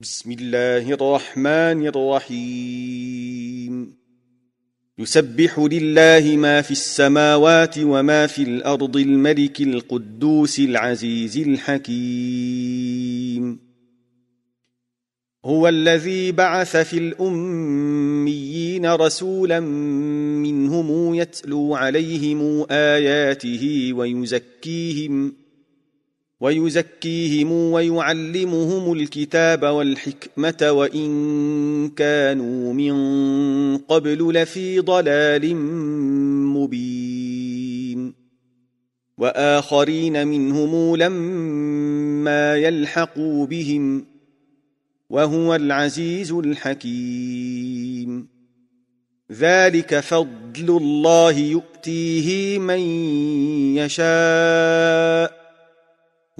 بسم الله الرحمن الرحيم يسبح لله ما في السماوات وما في الارض الملك القدوس العزيز الحكيم هو الذي بعث في الاميين رسولا منهم يتلو عليهم اياته ويزكيهم ويزكيهم ويعلمهم الكتاب والحكمه وان كانوا من قبل لفي ضلال مبين واخرين منهم لما يلحقوا بهم وهو العزيز الحكيم ذلك فضل الله يؤتيه من يشاء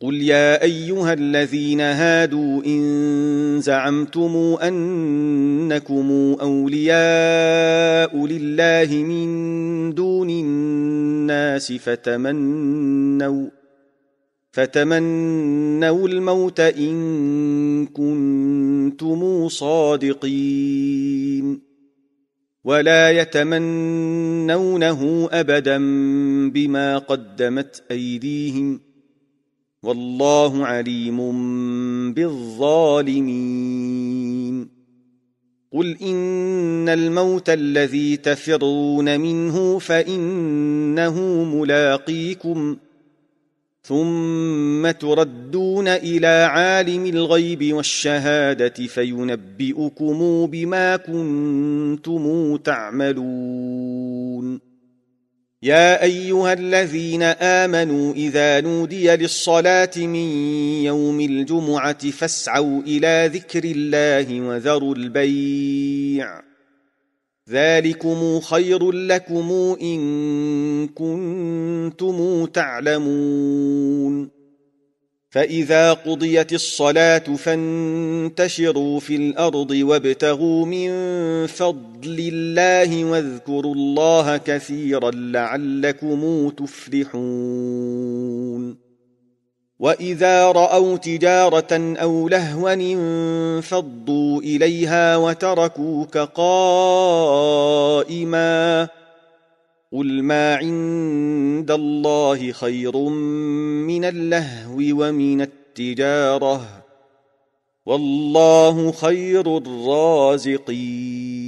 قل يا ايها الذين هادوا ان زعمتم انكم اولياء لله من دون الناس فتمنوا فتمنوا الموت ان كنتم صادقين ولا يتمنونه ابدا بما قدمت ايديهم والله عليم بالظالمين قل ان الموت الذي تفرون منه فانه ملاقيكم ثم تردون الى عالم الغيب والشهاده فينبئكم بما كنتم تعملون يا ايها الذين امنوا اذا نودي للصلاه من يوم الجمعه فاسعوا الى ذكر الله وذروا البيع ذلكم خير لكم ان كنتم تعلمون فاذا قضيت الصلاه فانتشروا في الارض وابتغوا من فضل الله واذكروا الله كثيرا لعلكم تفلحون واذا راوا تجاره او لهوا انفضوا اليها وتركوك قائما قل ما عند الله خير من اللهو ومن التجاره والله خير الرازقين